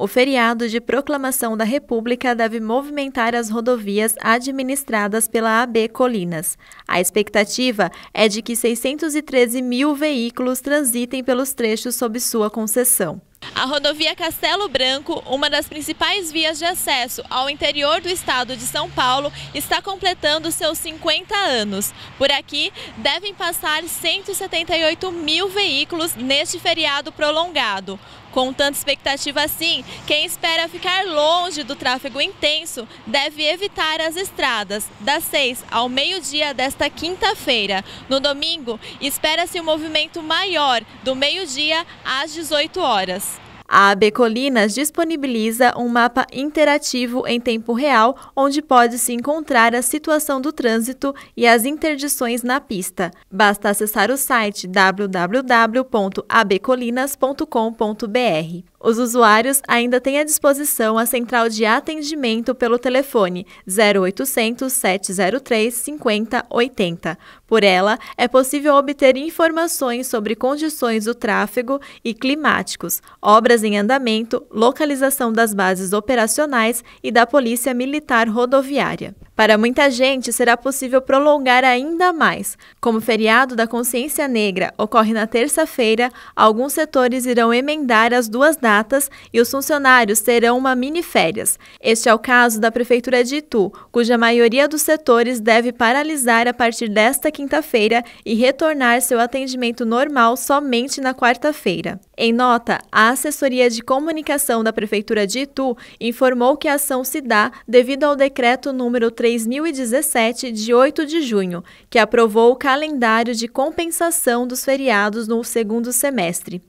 O feriado de proclamação da República deve movimentar as rodovias administradas pela AB Colinas. A expectativa é de que 613 mil veículos transitem pelos trechos sob sua concessão. A rodovia Castelo Branco, uma das principais vias de acesso ao interior do estado de São Paulo, está completando seus 50 anos. Por aqui, devem passar 178 mil veículos neste feriado prolongado. Com tanta expectativa assim, quem espera ficar longe do tráfego intenso deve evitar as estradas das 6 ao meio-dia desta quinta-feira. No domingo, espera-se um movimento maior do meio-dia às 18 horas. A AB Colinas disponibiliza um mapa interativo em tempo real, onde pode-se encontrar a situação do trânsito e as interdições na pista. Basta acessar o site www.abcolinas.com.br. Os usuários ainda têm à disposição a central de atendimento pelo telefone 0800 703 5080. Por ela, é possível obter informações sobre condições do tráfego e climáticos, obras em andamento, localização das bases operacionais e da Polícia Militar Rodoviária. Para muita gente, será possível prolongar ainda mais. Como o feriado da consciência negra ocorre na terça-feira, alguns setores irão emendar as duas datas e os funcionários terão uma mini férias. Este é o caso da Prefeitura de Itu, cuja maioria dos setores deve paralisar a partir desta quinta-feira e retornar seu atendimento normal somente na quarta-feira. Em nota, a assessoria de comunicação da Prefeitura de Itu informou que a ação se dá devido ao decreto número 3. 3017, de 8 de junho, que aprovou o calendário de compensação dos feriados no segundo semestre.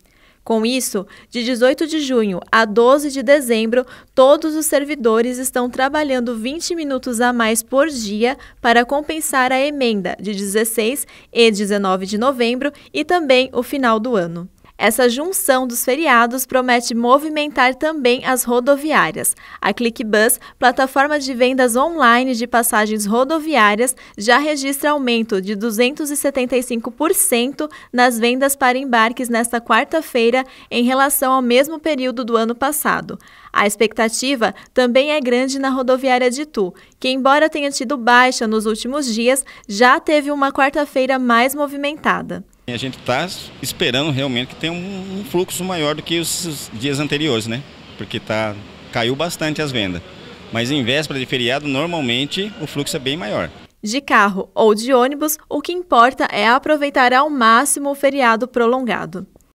Com isso, de 18 de junho a 12 de dezembro, todos os servidores estão trabalhando 20 minutos a mais por dia para compensar a emenda de 16 e 19 de novembro e também o final do ano. Essa junção dos feriados promete movimentar também as rodoviárias. A ClickBus, plataforma de vendas online de passagens rodoviárias, já registra aumento de 275% nas vendas para embarques nesta quarta-feira em relação ao mesmo período do ano passado. A expectativa também é grande na rodoviária de Tu, que, embora tenha tido baixa nos últimos dias, já teve uma quarta-feira mais movimentada. A gente está esperando realmente que tenha um, fluxo maior do que os dias anteriores, né? Porque tá, caiu bastante as vendas. Mas em véspera de feriado, normalmente o fluxo é bem maior. De carro ou de ônibus, o que importa é aproveitar ao máximo o feriado prolongado.